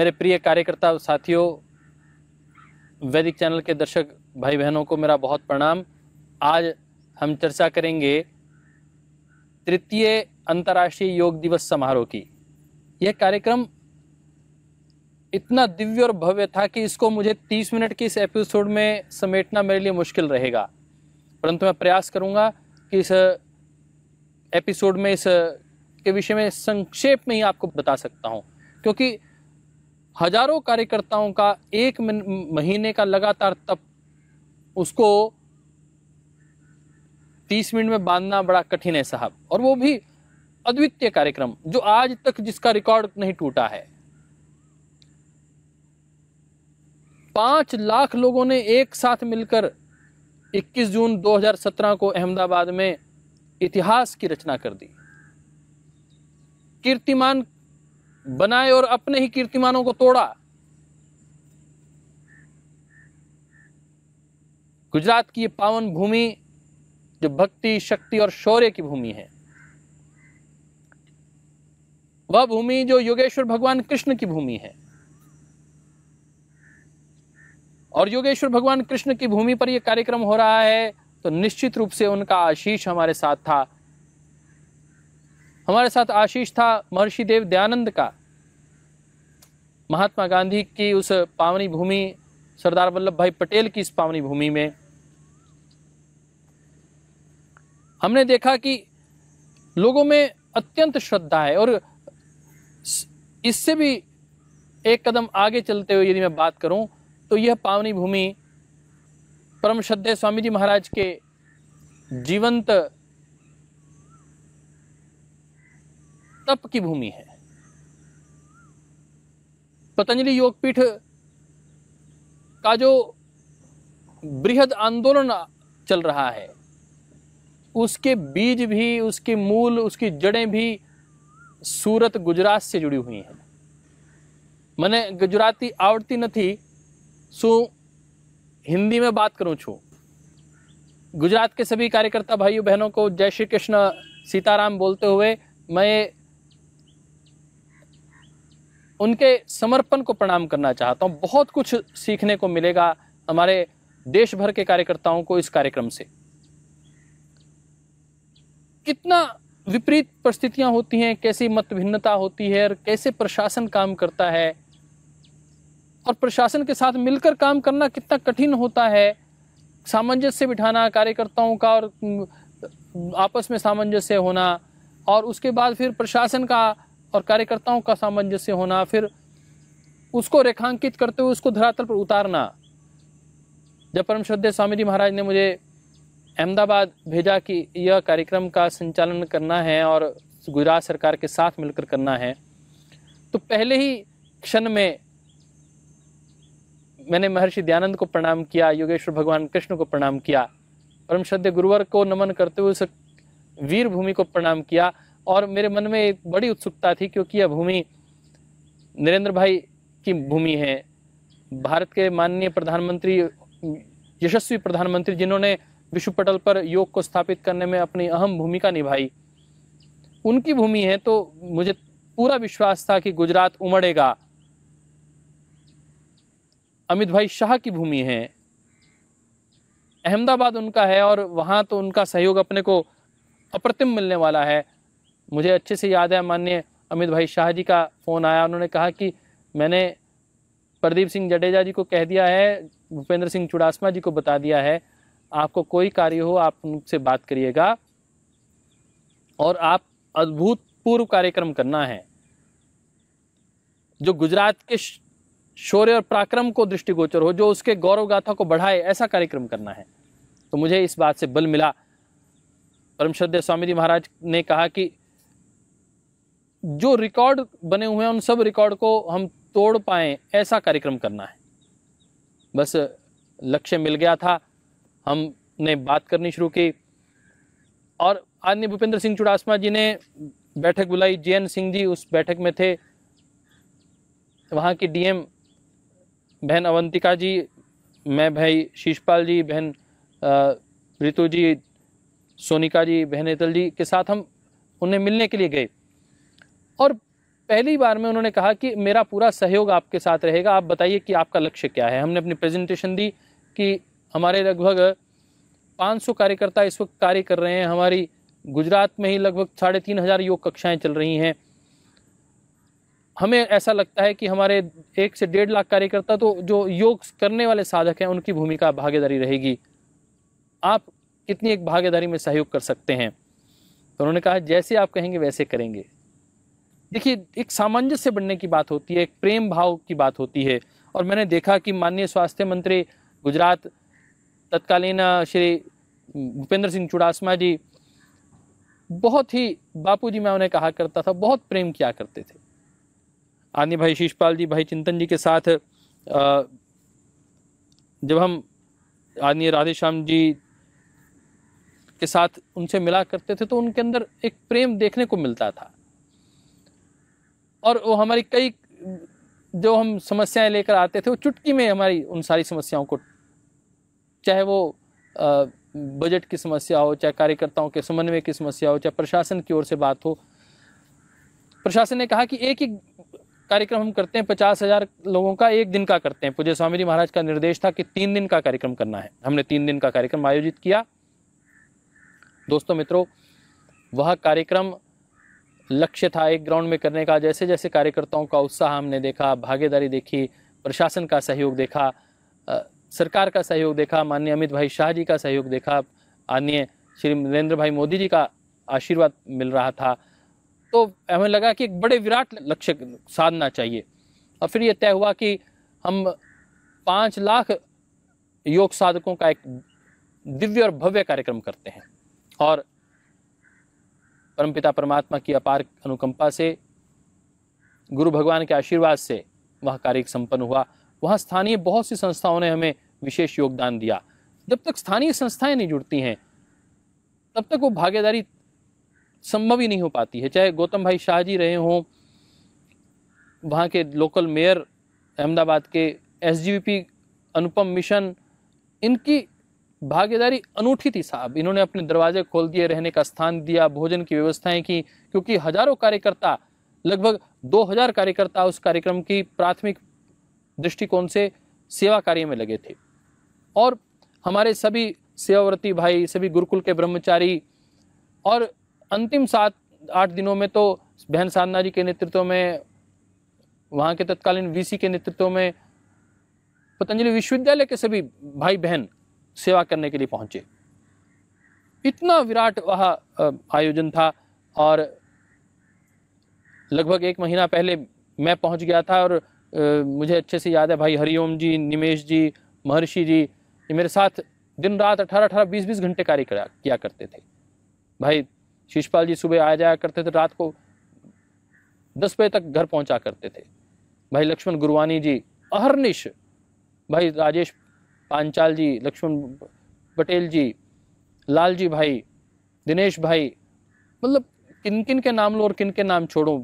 मेरे प्रिय कार्यकर्ता साथियों वैदिक चैनल के दर्शक भाई बहनों को मेरा बहुत प्रणाम आज हम चर्चा करेंगे तृतीय अंतर्राष्ट्रीय योग दिवस समारोह की यह कार्यक्रम इतना दिव्य और भव्य था कि इसको मुझे 30 मिनट के इस एपिसोड में समेटना मेरे लिए मुश्किल रहेगा परंतु मैं प्रयास करूंगा कि इस एपिसोड में इस के विषय में संक्षेप में ही आपको बता सकता हूं क्योंकि हजारों कार्यकर्ताओं का एक महीने का लगातार तप उसको तीस मिनट में बांधना बड़ा कठिन है साहब और वो भी अद्वितीय कार्यक्रम जो आज तक जिसका रिकॉर्ड नहीं टूटा है पांच लाख लोगों ने एक साथ मिलकर 21 जून 2017 को अहमदाबाद में इतिहास की रचना कर दी कीर्तिमान बनाए और अपने ही कीर्तिमानों को तोड़ा गुजरात की ये पावन भूमि जो भक्ति शक्ति और शौर्य की भूमि है वह भूमि जो योगेश्वर भगवान कृष्ण की भूमि है और योगेश्वर भगवान कृष्ण की भूमि पर यह कार्यक्रम हो रहा है तो निश्चित रूप से उनका आशीष हमारे साथ था हमारे साथ आशीष था महर्षि देव दयानंद का महात्मा गांधी की उस पावनी भूमि सरदार वल्लभ भाई पटेल की इस पावनी भूमि में हमने देखा कि लोगों में अत्यंत श्रद्धा है और इससे भी एक कदम आगे चलते हुए यदि मैं बात करूं तो यह पावनी भूमि परम श्रद्धे स्वामी जी महाराज के जीवंत तप की भूमि है पतंजलि योगपीठ का जो बृहद आंदोलन चल रहा है उसके बीज भी उसके मूल उसकी जड़ें भी सूरत गुजरात से जुड़ी हुई हैं मैंने गुजराती आवड़ती नहीं सो हिंदी में बात करूँ छू गुजरात के सभी कार्यकर्ता भाइयों बहनों को जय श्री कृष्ण सीताराम बोलते हुए मैं उनके समर्पण को प्रणाम करना चाहता हूँ बहुत कुछ सीखने को मिलेगा हमारे देश भर के कार्यकर्ताओं को इस कार्यक्रम से कितना विपरीत परिस्थितियां होती हैं कैसी मत भिन्नता होती है और कैसे प्रशासन काम करता है और प्रशासन के साथ मिलकर काम करना कितना कठिन होता है सामंजस्य बिठाना कार्यकर्ताओं का और आपस में सामंजस्य होना और उसके बाद फिर प्रशासन का और कार्यकर्ताओं का सामंजस्य होना फिर उसको रेखांकित करते हुए उसको धरातल पर उतारना जब परम श्रद्धे स्वामी जी महाराज ने मुझे अहमदाबाद भेजा कि यह कार्यक्रम का संचालन करना है और गुजरात सरकार के साथ मिलकर करना है तो पहले ही क्षण में मैंने महर्षि दयानंद को प्रणाम किया योगेश्वर भगवान कृष्ण को प्रणाम किया परम श्रद्धे गुरुवर को नमन करते हुए उस वीर भूमि को प्रणाम किया और मेरे मन में एक बड़ी उत्सुकता थी क्योंकि यह भूमि नरेंद्र भाई की भूमि है भारत के माननीय प्रधानमंत्री यशस्वी प्रधानमंत्री जिन्होंने विश्व पटल पर योग को स्थापित करने में अपनी अहम भूमिका निभाई उनकी भूमि है तो मुझे पूरा विश्वास था कि गुजरात उमड़ेगा अमित भाई शाह की भूमि है अहमदाबाद उनका है और वहां तो उनका सहयोग अपने को अप्रतिम मिलने वाला है मुझे अच्छे से याद है माननीय अमित भाई शाह जी का फ़ोन आया उन्होंने कहा कि मैंने प्रदीप सिंह जडेजा जी को कह दिया है भूपेंद्र सिंह चुड़ासमा जी को बता दिया है आपको कोई कार्य हो आप उनसे बात करिएगा और आप अद्भुतपूर्व कार्यक्रम करना है जो गुजरात के शौर्य और पराक्रम को दृष्टिगोचर हो जो उसके गौरव गाथा को बढ़ाए ऐसा कार्यक्रम करना है तो मुझे इस बात से बल मिला परम श्रद्धे स्वामी जी महाराज ने कहा कि जो रिकॉर्ड बने हुए हैं उन सब रिकॉर्ड को हम तोड़ पाए ऐसा कार्यक्रम करना है बस लक्ष्य मिल गया था हमने बात करनी शुरू की और आदनी भूपेंद्र सिंह चुड़ासमा जी ने बैठक बुलाई जे सिंह जी उस बैठक में थे वहाँ की डीएम बहन अवंतिका जी मैं भाई शीशपाल जी बहन ऋतु जी सोनिका जी बहन एतल जी के साथ हम उन्हें मिलने के लिए गए और पहली बार में उन्होंने कहा कि मेरा पूरा सहयोग आपके साथ रहेगा आप बताइए कि आपका लक्ष्य क्या है हमने अपनी प्रेजेंटेशन दी कि हमारे लगभग 500 कार्यकर्ता इस वक्त कार्य कर रहे हैं हमारी गुजरात में ही लगभग साढ़े तीन हज़ार योग कक्षाएं चल रही हैं हमें ऐसा लगता है कि हमारे एक से डेढ़ लाख कार्यकर्ता तो जो योग करने वाले साधक हैं उनकी भूमिका भागीदारी रहेगी आप कितनी एक भागीदारी में सहयोग कर सकते हैं तो उन्होंने कहा जैसे आप कहेंगे वैसे करेंगे देखिए एक सामंजस्य बनने की बात होती है एक प्रेम भाव की बात होती है और मैंने देखा कि माननीय स्वास्थ्य मंत्री गुजरात तत्कालीन श्री भूपेंद्र सिंह चुड़ासमा जी बहुत ही बापू जी मैं उन्हें कहा करता था बहुत प्रेम किया करते थे आदि भाई शीशपाल जी भाई चिंतन जी के साथ जब हम आदि राधेश्याम जी के साथ उनसे मिला करते थे तो उनके अंदर एक प्रेम देखने को मिलता था और वो हमारी कई जो हम समस्याएं लेकर आते थे वो चुटकी में हमारी उन सारी समस्याओं को चाहे वो बजट की समस्या हो चाहे कार्यकर्ताओं के समन्वय की समस्या हो चाहे प्रशासन की ओर से बात हो प्रशासन ने कहा कि एक ही कार्यक्रम हम करते हैं पचास हजार लोगों का एक दिन का करते हैं पूज्य स्वामी जी महाराज का निर्देश था कि तीन दिन का कार्यक्रम करना है हमने तीन दिन का कार्यक्रम आयोजित किया दोस्तों मित्रों वह कार्यक्रम लक्ष्य था एक ग्राउंड में करने का जैसे जैसे कार्यकर्ताओं का उत्साह हमने देखा भागीदारी देखी प्रशासन का सहयोग देखा सरकार का सहयोग देखा माननीय अमित भाई शाह जी का सहयोग देखा माननीय श्री नरेंद्र भाई मोदी जी का आशीर्वाद मिल रहा था तो हमें लगा कि एक बड़े विराट लक्ष्य साधना चाहिए और फिर ये तय हुआ कि हम पाँच लाख योग साधकों का एक दिव्य और भव्य कार्यक्रम करते हैं और परमपिता परमात्मा की अपार अनुकंपा से गुरु भगवान के आशीर्वाद से वह कार्य संपन्न हुआ वहाँ स्थानीय बहुत सी संस्थाओं ने हमें विशेष योगदान दिया जब तक स्थानीय संस्थाएं नहीं जुड़ती हैं तब तक वो भागीदारी संभव ही नहीं हो पाती है चाहे गौतम भाई शाह जी रहे हों वहाँ के लोकल मेयर अहमदाबाद के एस अनुपम मिशन इनकी भागीदारी अनूठी थी साहब इन्होंने अपने दरवाजे खोल दिए रहने का स्थान दिया भोजन की व्यवस्थाएं की क्योंकि हजारों कार्यकर्ता लगभग 2000 कार्यकर्ता उस कार्यक्रम की प्राथमिक दृष्टिकोण से सेवा कार्य में लगे थे और हमारे सभी सेवाव्रती भाई सभी गुरुकुल के ब्रह्मचारी और अंतिम सात आठ दिनों में तो बहन साधना जी के नेतृत्व में वहाँ के तत्कालीन वीसी के नेतृत्व में पतंजलि विश्वविद्यालय के सभी भाई बहन सेवा करने के लिए पहुंचे इतना विराट वह आयोजन था और लगभग एक महीना पहले मैं पहुंच गया था और मुझे अच्छे से याद है भाई हरिओम जी निमेश जी महर्षि जी ये मेरे साथ दिन रात अठारह अठारह बीस बीस घंटे कार्य किया करते थे भाई शिषपाल जी सुबह आ जाया करते थे रात को दस बजे तक घर पहुंचा करते थे भाई लक्ष्मण गुरवानी जी अहरनिश भाई राजेश पांचाल जी लक्ष्मण पटेल जी लाल जी भाई दिनेश भाई मतलब किन किन के नाम लो और किन के नाम छोड़ो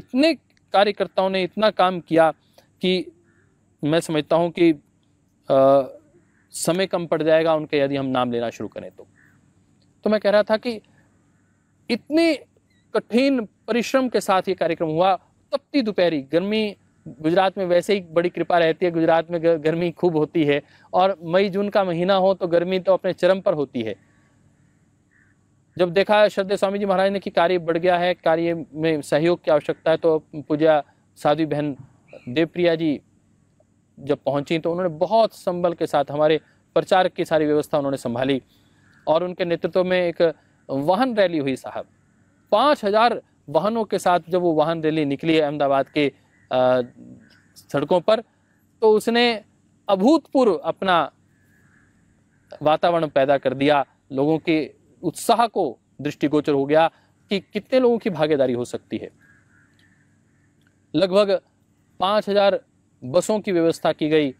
इतने कार्यकर्ताओं ने इतना काम किया कि मैं समझता हूँ कि आ, समय कम पड़ जाएगा उनके यदि हम नाम लेना शुरू करें तो तो मैं कह रहा था कि इतने कठिन परिश्रम के साथ ये कार्यक्रम हुआ तपती दोपहरी गर्मी गुजरात में वैसे ही बड़ी कृपा रहती है गुजरात में गर्मी खूब होती है और मई जून का महीना हो तो गर्मी तो अपने चरम पर होती है जब देखा श्रद्धे स्वामी जी महाराज ने कि कार्य बढ़ गया है कार्य में सहयोग की आवश्यकता है तो पूजा साधु बहन देवप्रिया जी जब पहुंची तो उन्होंने बहुत संबल के साथ हमारे प्रचार की सारी व्यवस्था उन्होंने संभाली और उनके नेतृत्व में एक वाहन रैली हुई साहब पाँच हजार वाहनों के साथ जब वो वाहन रैली निकली अहमदाबाद के सड़कों पर तो उसने अभूतपूर्व अपना वातावरण पैदा कर दिया लोगों के उत्साह को दृष्टिगोचर हो गया कि कितने लोगों की भागीदारी हो सकती है लगभग 5000 बसों की व्यवस्था की गई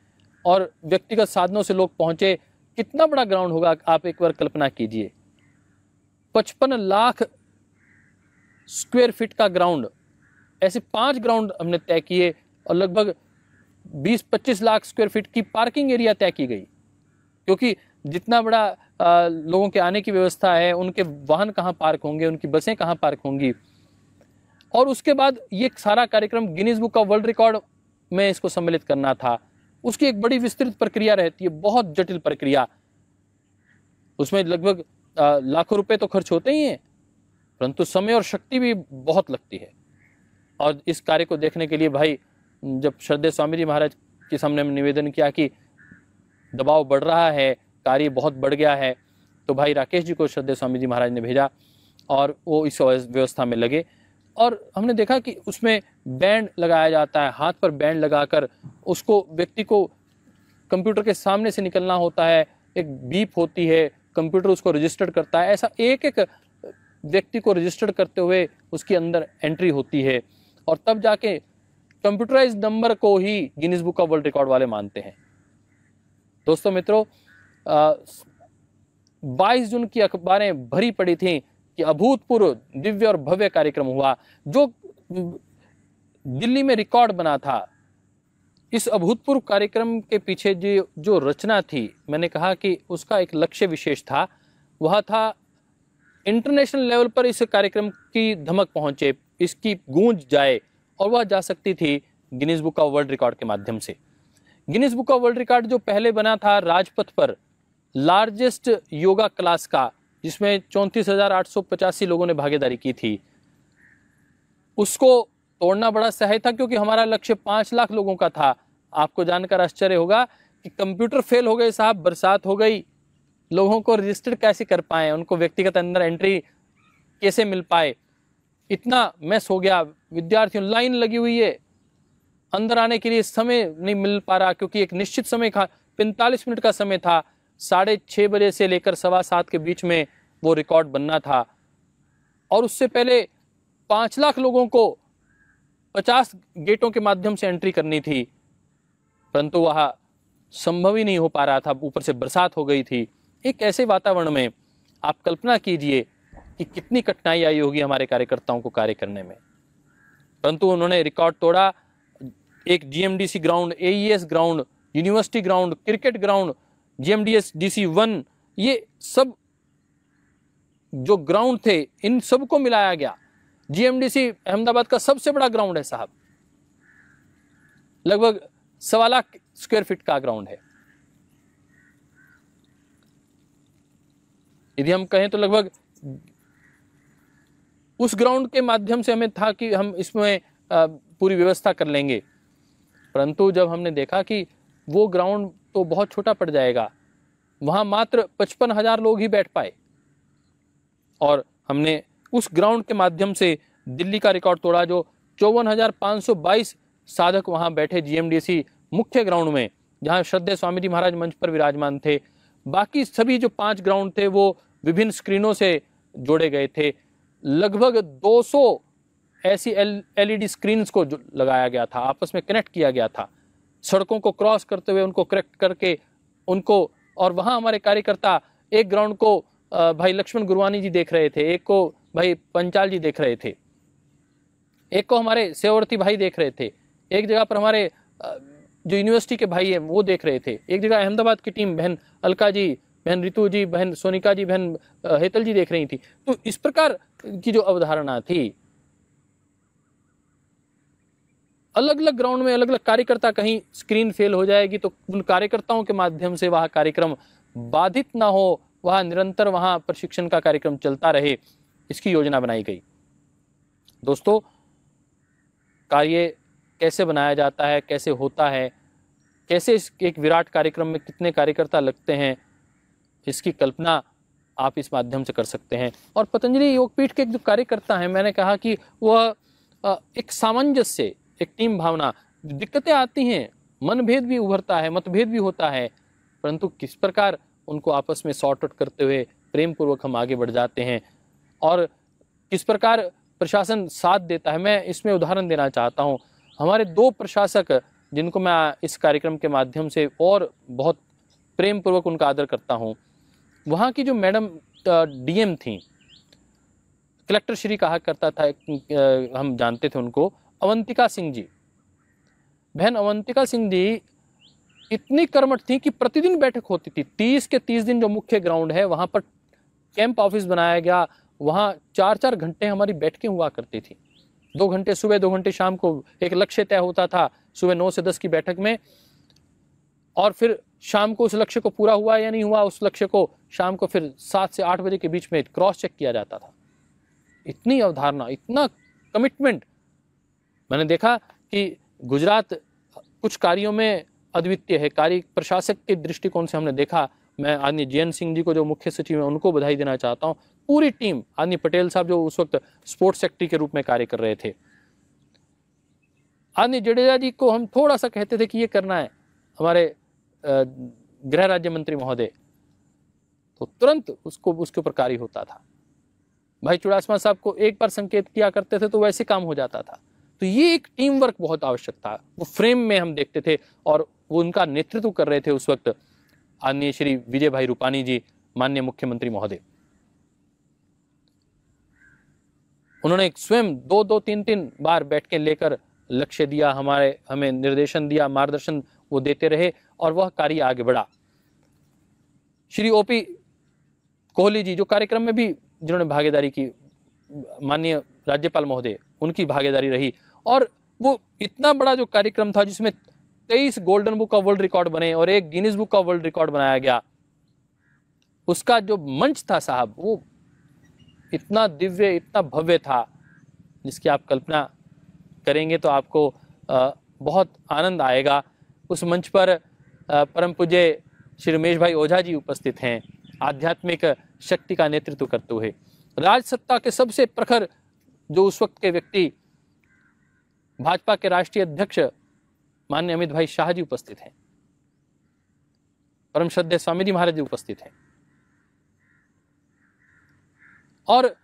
और व्यक्तिगत साधनों से लोग पहुंचे कितना बड़ा ग्राउंड होगा आप एक बार कल्पना कीजिए पचपन लाख स्क्वायर फीट का ग्राउंड ऐसे पांच ग्राउंड हमने तय किए और लगभग 20-25 लाख स्क्वायर फीट की पार्किंग एरिया तय की गई क्योंकि जितना बड़ा आ, लोगों के आने की व्यवस्था है उनके वाहन कहाँ पार्क होंगे उनकी बसें कहाँ पार्क होंगी और उसके बाद ये सारा कार्यक्रम Guinness book of world record में इसको सम्मिलित करना था उसकी एक बड़ी विस्तृत प्रक्रिया रहती है बहुत जटिल प्रक्रिया उसमें लगभग लाखों रुपए तो खर्च होते ही हैं परंतु समय और शक्ति भी बहुत लगती है और इस कार्य को देखने के लिए भाई जब श्रद्धे स्वामी जी महाराज के सामने निवेदन किया कि दबाव बढ़ रहा है कार्य बहुत बढ़ गया है तो भाई राकेश जी को श्रद्धे स्वामी जी महाराज ने भेजा और वो इस व्यवस्था में लगे और हमने देखा कि उसमें बैंड लगाया जाता है हाथ पर बैंड लगाकर उसको व्यक्ति को कंप्यूटर के सामने से निकलना होता है एक बीप होती है कंप्यूटर उसको रजिस्टर्ड करता है ऐसा एक एक व्यक्ति को रजिस्टर्ड करते हुए उसके अंदर एंट्री होती है और तब जाके कंप्यूटराइज नंबर को ही Guinness book of world record वाले मानते हैं दोस्तों मित्रों बाईस जून की अखबारें भरी पड़ी थी कि अभूतपूर्व दिव्य और भव्य कार्यक्रम हुआ जो दिल्ली में रिकॉर्ड बना था इस अभूतपूर्व कार्यक्रम के पीछे जो जो रचना थी मैंने कहा कि उसका एक लक्ष्य विशेष था वह था इंटरनेशनल लेवल पर इस कार्यक्रम की धमक पहुंचे इसकी गूंज जाए और वह जा सकती थी Guinness book of world record के माध्यम से Guinness book of world record जो पहले बना था राजपथ पर लार्जेस्ट योगा क्लास का जिसमें चौंतीस लोगों ने भागीदारी की थी उसको तोड़ना बड़ा सहज था क्योंकि हमारा लक्ष्य पाँच लाख लोगों का था आपको जानकर आश्चर्य होगा कि कंप्यूटर फेल हो गए साहब बरसात हो गई लोगों को रजिस्टर कैसे कर पाए उनको व्यक्तिगत अंदर एंट्री कैसे मिल पाए इतना मैस हो गया विद्यार्थियों लाइन लगी हुई है अंदर आने के लिए समय नहीं मिल पा रहा क्योंकि एक निश्चित समय का पैंतालीस मिनट का समय था साढ़े छः बजे से लेकर सवा सात के बीच में वो रिकॉर्ड बनना था और उससे पहले पाँच लाख लोगों को पचास गेटों के माध्यम से एंट्री करनी थी परंतु वह संभव ही नहीं हो पा रहा था ऊपर से बरसात हो गई थी एक ऐसे वातावरण में आप कल्पना कीजिए कि कितनी कठिनाई आई होगी हमारे कार्यकर्ताओं को कार्य करने में परंतु उन्होंने रिकॉर्ड तोड़ा एक GMDC ground AES e ground university ground cricket ground GMDS DC one ये सब जो ग्राउंड थे इन सबको मिलाया गया जीएमडीसी अहमदाबाद का सबसे बड़ा ग्राउंड है साहब लगभग सवा लाख स्क्वायर फीट का ग्राउंड है यदि हम कहें तो लगभग उस ग्राउंड के माध्यम से हमें था कि हम इसमें पूरी व्यवस्था कर लेंगे परंतु जब हमने देखा कि वो ग्राउंड तो बहुत छोटा पड़ जाएगा वहाँ मात्र पचपन हजार लोग ही बैठ पाए और हमने उस ग्राउंड के माध्यम से दिल्ली का रिकॉर्ड तोड़ा जो चौवन हजार पाँच सौ बाईस साधक वहाँ बैठे जीएमडीसी मुख्य ग्राउंड में जहाँ श्रद्धे स्वामी जी महाराज मंच पर विराजमान थे बाकी सभी जो पांच ग्राउंड थे वो विभिन्न स्क्रीनों से जोड़े गए थे लगभग 200 ऐसी एलईडी स्क्रीन्स e को लगाया गया था आपस में कनेक्ट किया गया था सड़कों को क्रॉस करते हुए उनको करेक्ट करके उनको और वहाँ हमारे कार्यकर्ता एक ग्राउंड को भाई लक्ष्मण गुरवानी जी देख रहे थे एक को भाई पंचाल जी देख रहे थे एक को हमारे सेवर्ती भाई देख रहे थे एक जगह पर हमारे जो यूनिवर्सिटी के भाई हैं वो देख रहे थे एक जगह अहमदाबाद की टीम बहन अलका जी बहन रितु जी बहन सोनिका जी बहन हेतल जी देख रही थी तो इस प्रकार की जो अवधारणा थी अलग अलग ग्राउंड में अलग अलग कार्यकर्ता कहीं स्क्रीन फेल हो जाएगी तो उन कार्यकर्ताओं के माध्यम से वह कार्यक्रम बाधित ना हो वह निरंतर वहां प्रशिक्षण का कार्यक्रम चलता रहे इसकी योजना बनाई गई दोस्तों कार्य कैसे बनाया जाता है कैसे होता है कैसे एक विराट कार्यक्रम में कितने कार्यकर्ता लगते हैं इसकी कल्पना आप इस माध्यम से कर सकते हैं और पतंजलि योगपीठ के एक जो कार्यकर्ता हैं मैंने कहा कि वह एक सामंजस्य एक टीम भावना दिक्कतें आती हैं मनभेद भी उभरता है मतभेद भी होता है परंतु किस प्रकार उनको आपस में सॉर्ट आउट करते हुए प्रेम पूर्वक हम आगे बढ़ जाते हैं और किस प्रकार प्रशासन साथ देता है मैं इसमें उदाहरण देना चाहता हूँ हमारे दो प्रशासक जिनको मैं इस कार्यक्रम के माध्यम से और बहुत प्रेम पूर्वक उनका आदर करता हूँ वहाँ की जो मैडम डीएम थी कलेक्टर श्री कहा करता था हम जानते थे उनको अवंतिका सिंह जी बहन अवंतिका सिंह जी इतनी कर्मठ थी कि प्रतिदिन बैठक होती थी तीस के तीस दिन जो मुख्य ग्राउंड है वहाँ पर कैंप ऑफिस बनाया गया वहाँ चार चार घंटे हमारी बैठकें हुआ करती थी दो घंटे सुबह दो घंटे शाम को एक लक्ष्य तय होता था सुबह नौ से दस की बैठक में और फिर शाम को उस लक्ष्य को पूरा हुआ या नहीं हुआ उस लक्ष्य को शाम को फिर सात से आठ बजे के बीच में क्रॉस चेक किया जाता था इतनी अवधारणा इतना कमिटमेंट मैंने देखा कि गुजरात कुछ कार्यों में अद्वितीय है कार्य प्रशासक के दृष्टिकोण से हमने देखा मैं आदि जयन सिंह जी को जो मुख्य सचिव हैं उनको बधाई देना चाहता हूँ पूरी टीम आदि पटेल साहब जो उस वक्त स्पोर्ट्स सेक्रेटरी के रूप में कार्य कर रहे थे आदनी जडेजा जी को हम थोड़ा सा कहते थे कि ये करना है हमारे गृह राज्य मंत्री महोदय तो तुरंत उसको उसके ऊपर कार्य होता था भाई चुड़ासमा साहब को एक बार संकेत किया करते थे तो वैसे काम हो जाता था तो ये एक टीम वर्क बहुत आवश्यक था वो फ्रेम में हम देखते थे और वो उनका नेतृत्व कर रहे थे उस वक्त आदरणीय श्री विजय भाई रूपानी जी मान्य मुख्यमंत्री महोदय उन्होंने एक स्वयं दो दो तीन तीन बार बैठ के लेकर लक्ष्य दिया हमारे हमें निर्देशन दिया मार्गदर्शन वो देते रहे और वह कार्य आगे बढ़ा श्री ओपी कोहली जी जो कार्यक्रम में भी जिन्होंने भागीदारी की माननीय राज्यपाल महोदय उनकी भागीदारी रही और वो इतना बड़ा जो कार्यक्रम था जिसमें तेईस golden book of world record बने और एक Guinness book of world record बनाया गया उसका जो मंच था साहब वो इतना दिव्य इतना भव्य था जिसकी आप कल्पना करेंगे तो आपको बहुत आनंद आएगा उस मंच पर परम पूज्य श्री रमेश भाई ओझा जी उपस्थित हैं आध्यात्मिक शक्ति का नेतृत्व करते हुए राजसत्ता के सबसे प्रखर जो उस वक्त के व्यक्ति भाजपा के राष्ट्रीय अध्यक्ष मान्य अमित भाई शाह जी उपस्थित हैं परम श्रद्धे स्वामी जी महाराज जी उपस्थित हैं और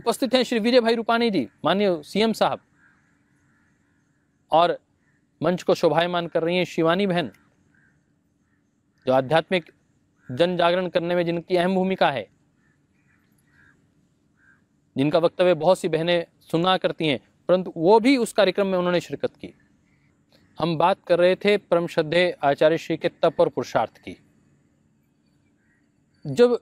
उपस्थित हैं श्री विजय भाई रूपाणी जी माननीय सीएम साहब और मंच को शोभायमान कर रही हैं शिवानी बहन जो आध्यात्मिक जन जागरण करने में जिनकी अहम भूमिका है जिनका वक्तव्य बहुत सी बहनें सुना करती हैं परंतु वो भी उस कार्यक्रम में उन्होंने शिरकत की हम बात कर रहे थे परम श्रद्धे आचार्य श्री के तप और पुरुषार्थ की जब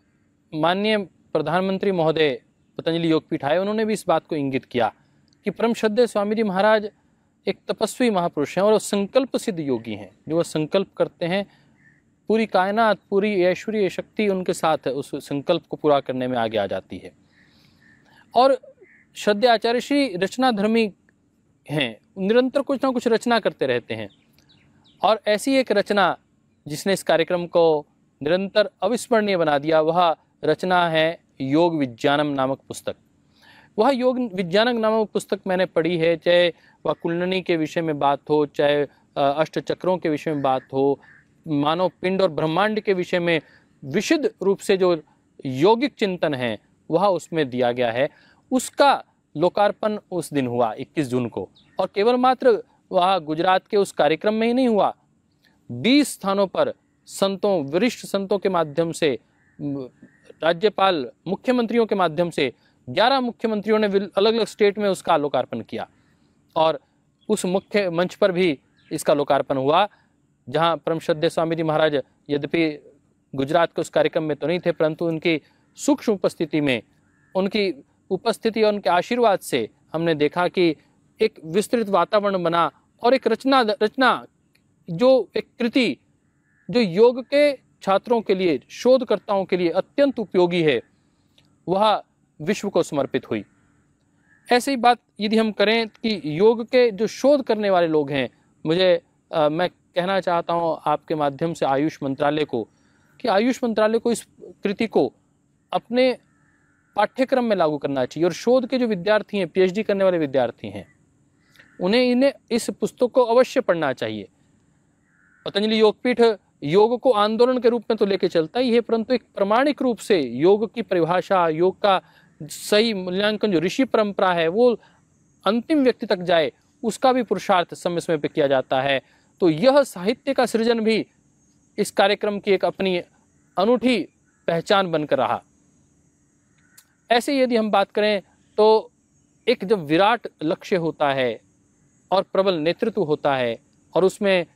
माननीय प्रधानमंत्री महोदय पतंजलि योगपीठ आए उन्होंने भी इस बात को इंगित किया कि परम श्रद्धे स्वामी जी महाराज एक तपस्वी महापुरुष हैं और संकल्प सिद्ध योगी हैं जो वह संकल्प करते हैं पूरी कायनात पूरी ऐश्वर्य शक्ति उनके साथ है उस संकल्प को पूरा करने में आगे आ जाती है और श्रद्धे आचार्य श्री रचना धर्मी हैं निरंतर कुछ ना कुछ रचना करते रहते हैं और ऐसी एक रचना जिसने इस कार्यक्रम को निरंतर अविस्मरणीय बना दिया वह रचना है योग विज्ञानम नामक पुस्तक वह योग विज्ञानक नामक पुस्तक मैंने पढ़ी है चाहे वह कुंडली के विषय में बात हो चाहे अष्ट चक्रों के विषय में बात हो मानव पिंड और ब्रह्मांड के विषय में विशुद्ध रूप से जो यौगिक चिंतन है वह उसमें दिया गया है उसका लोकार्पण उस दिन हुआ 21 जून को और केवल मात्र वह गुजरात के उस कार्यक्रम में ही नहीं हुआ 20 स्थानों पर संतों वरिष्ठ संतों के माध्यम से राज्यपाल मुख्यमंत्रियों के माध्यम से ग्यारह मुख्यमंत्रियों ने अलग अलग स्टेट में उसका लोकार्पण किया और उस मुख्य मंच पर भी इसका लोकार्पण हुआ जहां परम श्रद्धे स्वामी जी महाराज यद्यपि गुजरात के उस कार्यक्रम में तो नहीं थे परंतु उनकी सूक्ष्म उपस्थिति में उनकी उपस्थिति और उनके आशीर्वाद से हमने देखा कि एक विस्तृत वातावरण बना और एक रचना रचना जो एक कृति जो योग के छात्रों के लिए शोधकर्ताओं के लिए अत्यंत उपयोगी है वह विश्व को समर्पित हुई ऐसे ही बात यदि हम करें कि योग के जो शोध करने वाले लोग हैं मुझे आ, मैं कहना चाहता हूं आपके माध्यम से आयुष मंत्रालय को कि आयुष मंत्रालय को इस कृति को अपने पाठ्यक्रम में लागू करना चाहिए और शोध के जो विद्यार्थी हैं पीएचडी करने वाले विद्यार्थी हैं उन्हें इन्हें इस पुस्तक को अवश्य पढ़ना चाहिए पतंजलि योगपीठ योग को आंदोलन के रूप में तो लेके चलता ही है परंतु एक प्रमाणिक रूप से योग की परिभाषा योग का सही मूल्यांकन जो ऋषि परंपरा है वो अंतिम व्यक्ति तक जाए उसका भी पुरुषार्थ समय समय पर किया जाता है तो यह साहित्य का सृजन भी इस कार्यक्रम की एक अपनी अनूठी पहचान बनकर रहा ऐसे यदि हम बात करें तो एक जब विराट लक्ष्य होता है और प्रबल नेतृत्व होता है और उसमें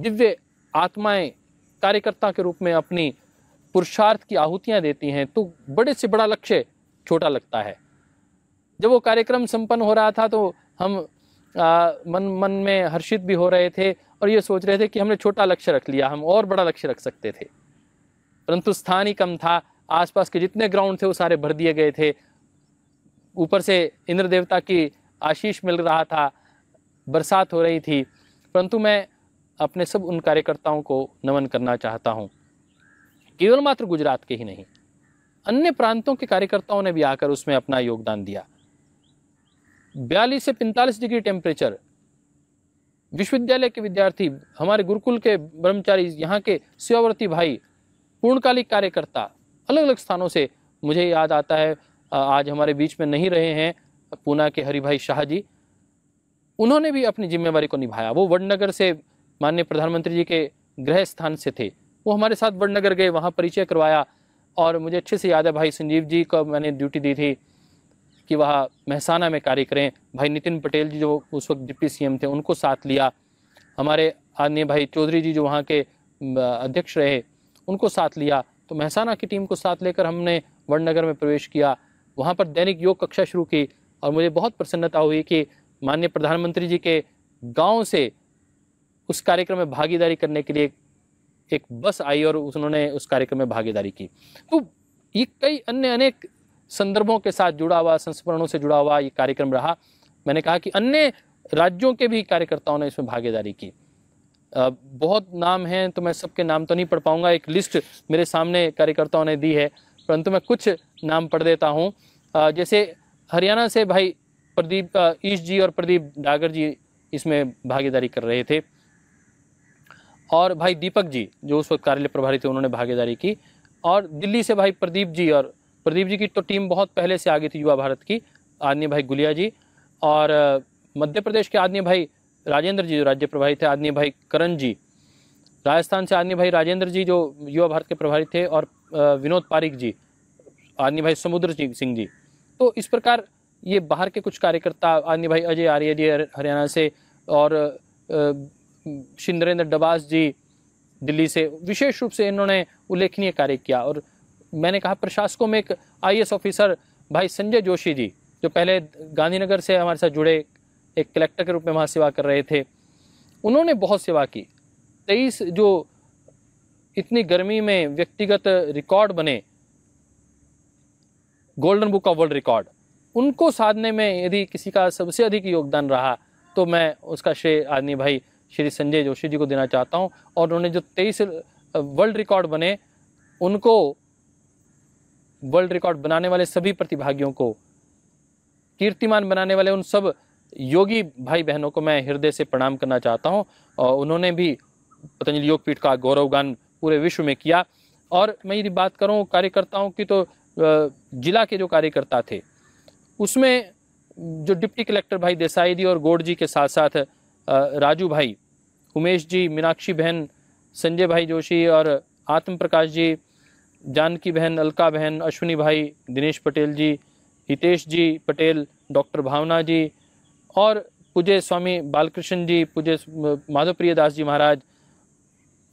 दिव्य आत्माएं कार्यकर्ता के रूप में अपनी पुरुषार्थ की आहुतियां देती हैं तो बड़े से बड़ा लक्ष्य छोटा लगता है जब वो कार्यक्रम संपन्न हो रहा था तो हम आ, मन मन में हर्षित भी हो रहे थे और ये सोच रहे थे कि हमने छोटा लक्ष्य रख लिया हम और बड़ा लक्ष्य रख सकते थे परंतु स्थान ही कम था आसपास के जितने ग्राउंड थे वो सारे भर दिए गए थे ऊपर से इंद्र देवता की आशीष मिल रहा था बरसात हो रही थी परंतु मैं अपने सब उन कार्यकर्ताओं को नमन करना चाहता हूँ केवल मात्र गुजरात के ही नहीं अन्य प्रांतों के कार्यकर्ताओं ने भी आकर उसमें अपना योगदान दिया बयालीस से पैंतालीस डिग्री टेम्परेचर विश्वविद्यालय के विद्यार्थी हमारे गुरुकुल के ब्रह्मचारी यहाँ के सेवावर्ती भाई पूर्णकालिक कार्यकर्ता अलग अलग स्थानों से मुझे याद आता है आज हमारे बीच में नहीं रहे हैं पूना के हरिभाई शाह जी उन्होंने भी अपनी जिम्मेवारी को निभाया वो वडनगर से माननीय प्रधानमंत्री जी के गृह स्थान से थे वो हमारे साथ वडनगर गए वहाँ परिचय करवाया और मुझे अच्छे से याद है भाई संजीव जी को मैंने ड्यूटी दी थी कि वह महसाना में कार्य करें भाई नितिन पटेल जी जो उस वक्त डिप्टी सीएम थे उनको साथ लिया हमारे आदनीय भाई चौधरी जी जो वहाँ के अध्यक्ष रहे उनको साथ लिया तो महसाना की टीम को साथ लेकर हमने वडनगर में प्रवेश किया वहाँ पर दैनिक योग कक्षा शुरू की और मुझे बहुत प्रसन्नता हुई कि माननीय प्रधानमंत्री जी के गांव से उस कार्यक्रम में भागीदारी करने के लिए एक बस आई और उन्होंने उस कार्यक्रम में भागीदारी की तो ये कई अन्य अनेक संदर्भों के साथ जुड़ा हुआ संस्मरणों से जुड़ा हुआ ये कार्यक्रम रहा मैंने कहा कि अन्य राज्यों के भी कार्यकर्ताओं ने इसमें भागीदारी की बहुत नाम हैं तो मैं सबके नाम तो नहीं पढ़ पाऊंगा एक लिस्ट मेरे सामने कार्यकर्ताओं ने दी है परंतु मैं कुछ नाम पढ़ देता हूँ जैसे हरियाणा से भाई प्रदीप ईश जी और प्रदीप डागर जी इसमें भागीदारी कर रहे थे और भाई दीपक जी जो उस वक्त कार्यालय प्रभारी थे उन्होंने भागीदारी की और दिल्ली से भाई प्रदीप जी और प्रदीप जी की तो टीम बहुत पहले से आ गई थी युवा भारत की आदनीय भाई गुलिया जी और मध्य प्रदेश के आदनीय भाई राजेंद्र जी जो राज्य प्रभारी थे आदनीय भाई करण जी राजस्थान से आदनीय भाई राजेंद्र जी जो युवा भारत के प्रभारी थे और विनोद पारिक जी आदमी भाई समुद्र जी सिंह जी तो इस प्रकार ये बाहर के कुछ कार्यकर्ता आदनी भाई अजय आर्य जी हरियाणा से और शिंद्रेंद्र डबास जी दिल्ली से विशेष रूप से इन्होंने उल्लेखनीय कार्य किया और मैंने कहा प्रशासकों में एक आई ऑफिसर भाई संजय जोशी जी जो पहले गांधीनगर से हमारे साथ जुड़े एक कलेक्टर के रूप में वहाँ सेवा कर रहे थे उन्होंने बहुत सेवा की तेईस जो इतनी गर्मी में व्यक्तिगत रिकॉर्ड बने golden book of world record उनको साधने में यदि किसी का सबसे अधिक योगदान रहा तो मैं उसका श्रेय आदनी भाई श्री संजय जोशी जी को देना चाहता हूँ और उन्होंने जो तेईस वर्ल्ड रिकॉर्ड बने उनको वर्ल्ड रिकॉर्ड बनाने वाले सभी प्रतिभागियों को कीर्तिमान बनाने वाले उन सब योगी भाई बहनों को मैं हृदय से प्रणाम करना चाहता हूँ और उन्होंने भी पतंजलि योगपीठ का गौरवगान पूरे विश्व में किया और मैं यदि बात करूँ कार्यकर्ताओं की तो जिला के जो कार्यकर्ता थे उसमें जो डिप्टी कलेक्टर भाई देसाई जी और गोड जी के साथ साथ राजू भाई उमेश जी मीनाक्षी बहन संजय भाई जोशी और आत्म प्रकाश जी जानकी बहन अलका बहन अश्विनी भाई दिनेश पटेल जी हितेश जी पटेल डॉक्टर भावना जी और पूजे स्वामी बालकृष्ण जी पूजे माधव प्रिय दास जी महाराज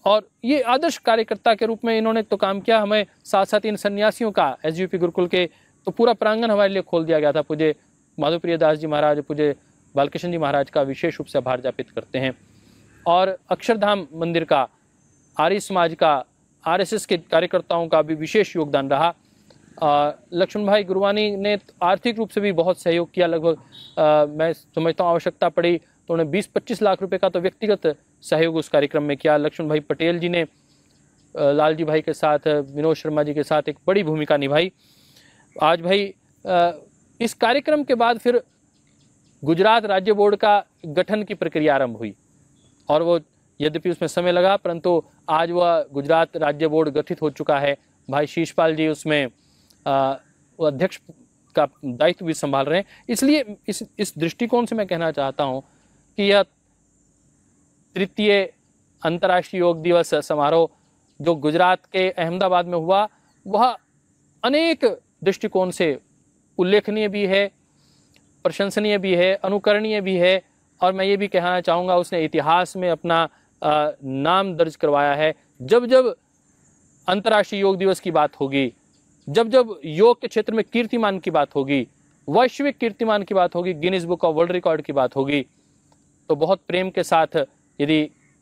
और ये आदर्श कार्यकर्ता के रूप में इन्होंने तो काम किया हमें साथ साथ इन सन्यासियों का एस गुरुकुल के तो पूरा प्रांगण हमारे लिए खोल दिया गया था पूजे माधवप्रिय दास जी महाराज पूजे बालकृष्ण जी महाराज का विशेष रूप से आभार ज्ञापित करते हैं और अक्षरधाम मंदिर का आर्य समाज का आरएसएस के कार्यकर्ताओं का भी विशेष योगदान रहा लक्ष्मण भाई गुरवानी ने आर्थिक रूप से भी बहुत सहयोग किया लगभग मैं समझता हूँ आवश्यकता पड़ी तो उन्हें 20-25 लाख रुपए का तो व्यक्तिगत सहयोग उस कार्यक्रम में किया लक्ष्मण भाई पटेल जी ने लालजी भाई के साथ विनोद शर्मा जी के साथ एक बड़ी भूमिका निभाई आज भाई इस कार्यक्रम के बाद फिर गुजरात राज्य बोर्ड का गठन की प्रक्रिया आरंभ हुई और वो यद्यपि उसमें समय लगा परंतु आज वह गुजरात राज्य बोर्ड गठित हो चुका है भाई शीशपाल जी उसमें अध्यक्ष का दायित्व भी संभाल रहे हैं इसलिए इस इस दृष्टिकोण से मैं कहना चाहता हूँ कि यह तृतीय अंतर्राष्ट्रीय योग दिवस समारोह जो गुजरात के अहमदाबाद में हुआ वह अनेक दृष्टिकोण से उल्लेखनीय भी है प्रशंसनीय भी है अनुकरणीय भी है और मैं ये भी कहना चाहूँगा उसने इतिहास में अपना नाम दर्ज करवाया है जब जब अंतर्राष्ट्रीय योग दिवस की बात होगी जब जब योग के क्षेत्र में कीर्तिमान की बात होगी वैश्विक कीर्तिमान की बात होगी Guinness book of world record की बात होगी तो बहुत प्रेम के साथ यदि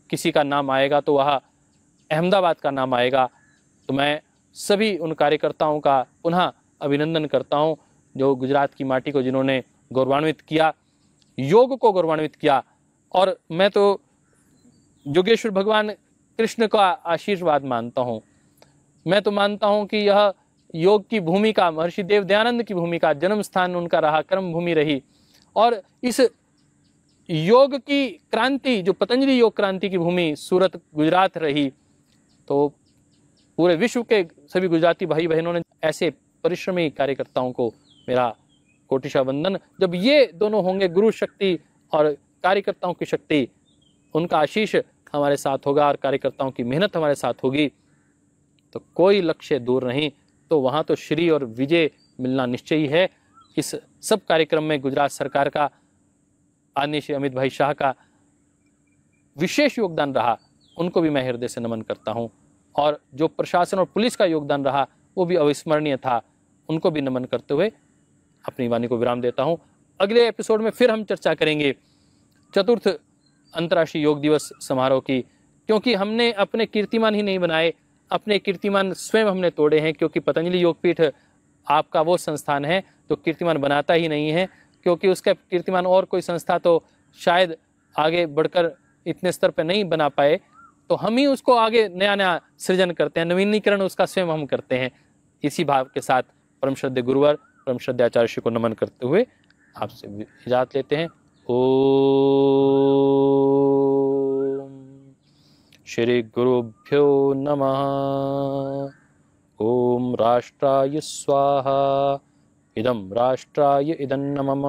किसी का नाम आएगा तो वह अहमदाबाद का नाम आएगा तो मैं सभी उन कार्यकर्ताओं का पुनः अभिनंदन करता हूँ जो गुजरात की माटी को जिन्होंने गौरवान्वित किया योग को गौरवान्वित किया और मैं तो योगेश्वर भगवान कृष्ण का आशीर्वाद मानता हूँ मैं तो मानता हूँ कि यह योग की भूमिका महर्षि देव दयानंद की भूमिका जन्म स्थान उनका रहा कर्म भूमि रही और इस योग की क्रांति जो पतंजलि योग क्रांति की भूमि सूरत गुजरात रही तो पूरे विश्व के सभी गुजराती भाई बहनों ने ऐसे परिश्रमी कार्यकर्ताओं को मेरा कोटिशा बंधन जब ये दोनों होंगे गुरु शक्ति और कार्यकर्ताओं की शक्ति उनका आशीष हमारे साथ होगा और कार्यकर्ताओं की मेहनत हमारे साथ होगी तो कोई लक्ष्य दूर नहीं तो वहाँ तो श्री और विजय मिलना निश्चय ही है इस सब कार्यक्रम में गुजरात सरकार का आदि श्री अमित भाई शाह का विशेष योगदान रहा उनको भी मैं हृदय से नमन करता हूँ और जो प्रशासन और पुलिस का योगदान रहा वो भी अविस्मरणीय था उनको भी नमन करते हुए अपनी वाणी को विराम देता हूँ अगले एपिसोड में फिर हम चर्चा करेंगे चतुर्थ अंतर्राष्ट्रीय योग दिवस समारोह की क्योंकि हमने अपने कीर्तिमान ही नहीं बनाए अपने कीर्तिमान स्वयं हमने तोड़े हैं क्योंकि पतंजलि योगपीठ आपका वो संस्थान है तो कीर्तिमान बनाता ही नहीं है क्योंकि उसका कीर्तिमान और कोई संस्था तो शायद आगे बढ़कर इतने स्तर पर नहीं बना पाए तो हम ही उसको आगे नया नया सृजन करते हैं नवीनीकरण उसका स्वयं हम करते हैं इसी भाव के साथ परम श्रद्धे गुरुवर परम श्रद्धाचार्य श्री को नमन करते हुए आपसे इजाज़त लेते हैं ओ श्री गुरुभ्यो नम ओम राष्ट्राय स्वाहा इदम राष्ट्राय नम